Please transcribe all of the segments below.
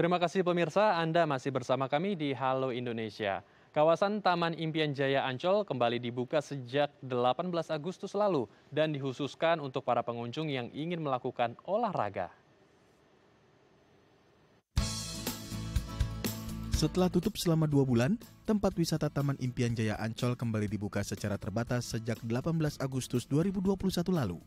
Terima kasih pemirsa, Anda masih bersama kami di Halo Indonesia. Kawasan Taman Impian Jaya Ancol kembali dibuka sejak 18 Agustus lalu dan dihususkan untuk para pengunjung yang ingin melakukan olahraga. Setelah tutup selama dua bulan, tempat wisata Taman Impian Jaya Ancol kembali dibuka secara terbatas sejak 18 Agustus 2021 lalu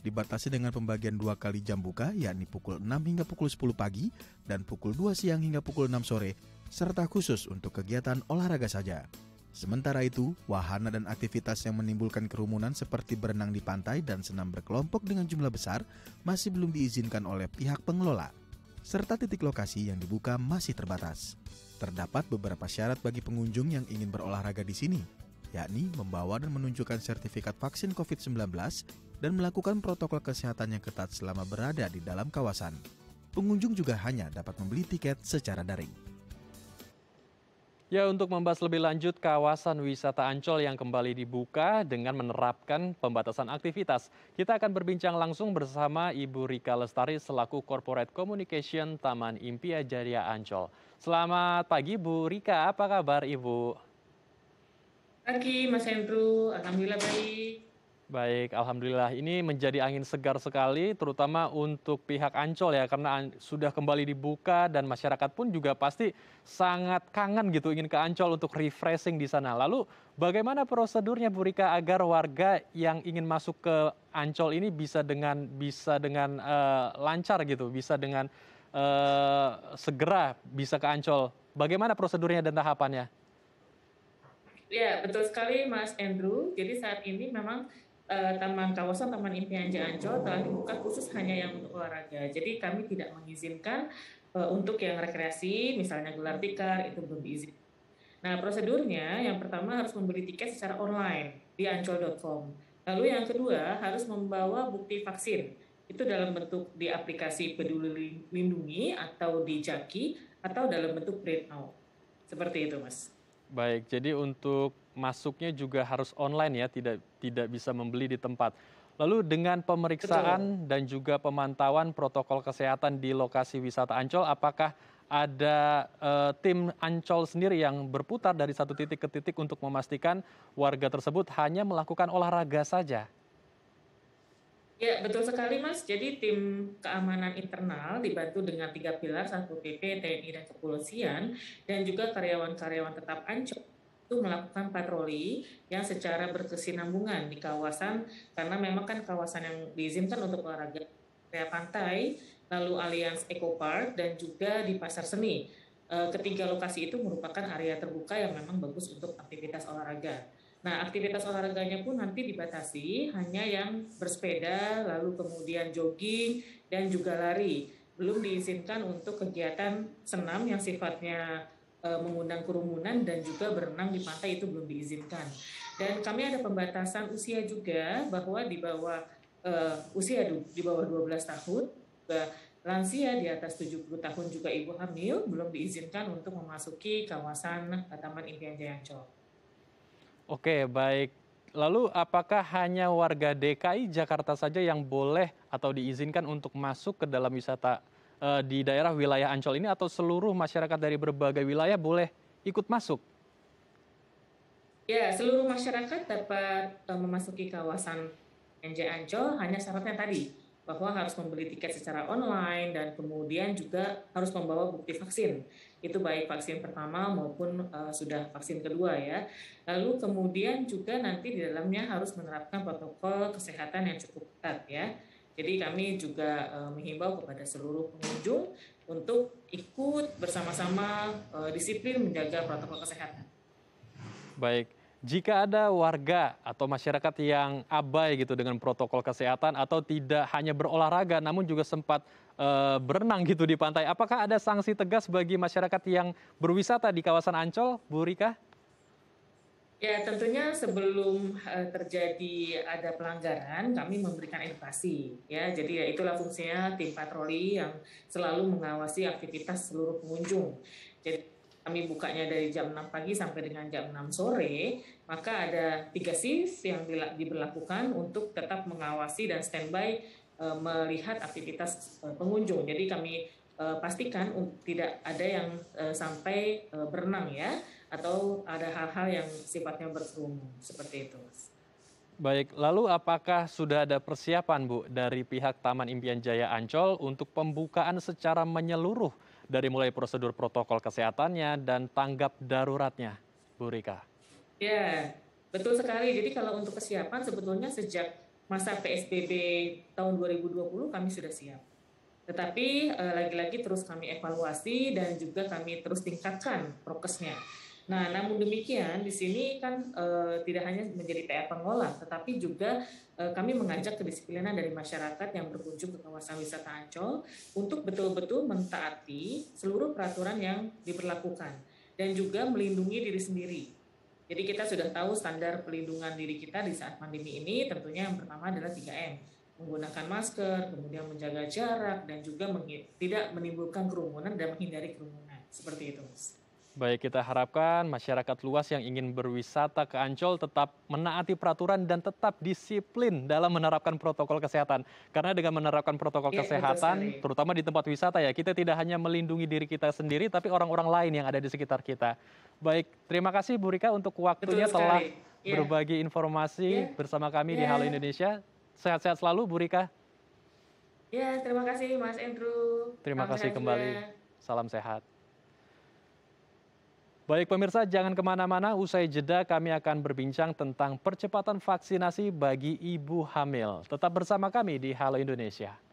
dibatasi dengan pembagian dua kali jam buka yakni pukul 6 hingga pukul 10 pagi dan pukul 2 siang hingga pukul 6 sore serta khusus untuk kegiatan olahraga saja. Sementara itu, wahana dan aktivitas yang menimbulkan kerumunan seperti berenang di pantai dan senam berkelompok dengan jumlah besar masih belum diizinkan oleh pihak pengelola, serta titik lokasi yang dibuka masih terbatas. Terdapat beberapa syarat bagi pengunjung yang ingin berolahraga di sini, yakni membawa dan menunjukkan sertifikat vaksin COVID-19 dan melakukan protokol kesehatan yang ketat selama berada di dalam kawasan. Pengunjung juga hanya dapat membeli tiket secara daring. Ya, untuk membahas lebih lanjut kawasan wisata Ancol yang kembali dibuka dengan menerapkan pembatasan aktivitas. Kita akan berbincang langsung bersama Ibu Rika Lestari selaku Corporate Communication Taman Impia Jaya Ancol. Selamat pagi Bu Rika, apa kabar Ibu? Pagi Mas Hendro, Alhamdulillah baik. Baik, alhamdulillah ini menjadi angin segar sekali terutama untuk pihak Ancol ya karena sudah kembali dibuka dan masyarakat pun juga pasti sangat kangen gitu ingin ke Ancol untuk refreshing di sana. Lalu bagaimana prosedurnya Bu Rika agar warga yang ingin masuk ke Ancol ini bisa dengan bisa dengan uh, lancar gitu, bisa dengan uh, segera bisa ke Ancol. Bagaimana prosedurnya dan tahapannya? Ya, betul sekali Mas Andrew. Jadi saat ini memang Eh, taman kawasan Taman Impian Ancol, telah dibuka khusus hanya yang untuk olahraga. Jadi kami tidak mengizinkan eh, untuk yang rekreasi, misalnya gelar tikar itu belum diizinkan. Nah, prosedurnya yang pertama harus membeli tiket secara online di ancol.com. Lalu yang kedua harus membawa bukti vaksin. Itu dalam bentuk di aplikasi Peduli Lindungi atau di Jaki atau dalam bentuk printout. Seperti itu, Mas. Baik, jadi untuk masuknya juga harus online ya, tidak tidak bisa membeli di tempat. Lalu dengan pemeriksaan Betul. dan juga pemantauan protokol kesehatan di lokasi wisata Ancol, apakah ada uh, tim Ancol sendiri yang berputar dari satu titik ke titik untuk memastikan warga tersebut hanya melakukan olahraga saja? Ya, betul sekali Mas. Jadi tim keamanan internal dibantu dengan tiga pilar, satu PP, TNI, dan kepolisian, dan juga karyawan-karyawan tetap Ancol itu melakukan patroli yang secara berkesinambungan di kawasan karena memang kan kawasan yang diizinkan untuk olahraga area pantai, lalu Allianz Eco Park dan juga di Pasar Seni. E, ketiga lokasi itu merupakan area terbuka yang memang bagus untuk aktivitas olahraga. Nah, aktivitas olahraganya pun nanti dibatasi hanya yang bersepeda, lalu kemudian jogging dan juga lari. Belum diizinkan untuk kegiatan senam yang sifatnya Eh, mengundang kerumunan dan juga berenang di pantai itu belum diizinkan. Dan kami ada pembatasan usia juga bahwa di bawah uh, usia di bawah 12 tahun lansia di atas 70 tahun juga ibu hamil belum diizinkan untuk memasuki kawasan Taman Impian Ancol. Oke, baik. Lalu apakah hanya warga DKI Jakarta saja yang boleh atau diizinkan untuk masuk ke dalam wisata uh, di daerah wilayah Ancol ini atau seluruh masyarakat dari berbagai wilayah boleh ikut masuk? Ya, seluruh masyarakat dapat uh, memasuki kawasan NJ Ancol hanya syaratnya tadi bahwa harus membeli tiket secara online dan kemudian juga harus membawa bukti vaksin. Itu baik vaksin pertama maupun uh, sudah vaksin kedua ya. Lalu kemudian juga nanti di dalamnya harus menerapkan protokol kesehatan yang cukup ketat ya jadi kami juga uh, menghimbau kepada seluruh pengunjung untuk ikut bersama-sama uh, disiplin menjaga protokol kesehatan. Baik. Jika ada warga atau masyarakat yang abai gitu dengan protokol kesehatan atau tidak hanya berolahraga namun juga sempat e, berenang gitu di pantai, apakah ada sanksi tegas bagi masyarakat yang berwisata di kawasan Ancol, Bu Rika? Ya, tentunya sebelum eh, terjadi ada pelanggaran, kami memberikan edukasi. Ya, jadi ya itulah fungsinya tim patroli yang selalu mengawasi aktivitas seluruh pengunjung. Jadi kami bukanya dari jam 6 pagi sampai dengan jam 6 sore, maka ada tiga shift yang diberlakukan untuk tetap mengawasi dan standby uh, melihat aktivitas eh, pengunjung. Jadi kami pastikan tidak ada yang sampai berenang ya atau ada hal-hal yang sifatnya berkerumun seperti itu, Mas. Baik, lalu apakah sudah ada persiapan Bu dari pihak Taman Impian Jaya Ancol untuk pembukaan secara menyeluruh dari mulai prosedur protokol kesehatannya dan tanggap daruratnya, Bu Rika? Ya, betul sekali. Jadi kalau untuk kesiapan sebetulnya sejak masa PSBB tahun 2020 kami sudah siap. Tetapi eh, lagi-lagi terus kami evaluasi dan juga kami terus tingkatkan prokesnya Nah, namun demikian di sini kan e, tidak hanya menjadi PR pengelola, tetapi juga e, kami mengajak kedisiplinan dari masyarakat yang berkunjung ke kawasan wisata Ancol untuk betul-betul mentaati seluruh peraturan yang diberlakukan dan juga melindungi diri sendiri. Jadi kita sudah tahu standar pelindungan diri kita di saat pandemi ini tentunya yang pertama adalah 3M, menggunakan masker, kemudian menjaga jarak dan juga tidak menimbulkan kerumunan dan menghindari kerumunan. Seperti itu, Mas. Baik, kita harapkan masyarakat luas yang ingin berwisata ke Ancol tetap menaati peraturan dan tetap disiplin dalam menerapkan protokol kesehatan. Karena dengan menerapkan protokol ya, kesehatan, terutama di tempat wisata ya, kita tidak hanya melindungi diri kita sendiri, tapi orang-orang lain yang ada di sekitar kita. Baik, terima kasih Bu Rika untuk waktunya betul telah ya. berbagi informasi ya. bersama kami ya. di iya. Halo Indonesia. Sehat-sehat selalu Bu Rika. Ya, terima kasih Mas Andrew. Terima Salam kasih kembali. Juga. Salam sehat. Baik pemirsa, jangan kemana-mana. Usai jeda kami akan berbincang tentang percepatan vaksinasi bagi ibu hamil. Tetap bersama kami di Halo Indonesia.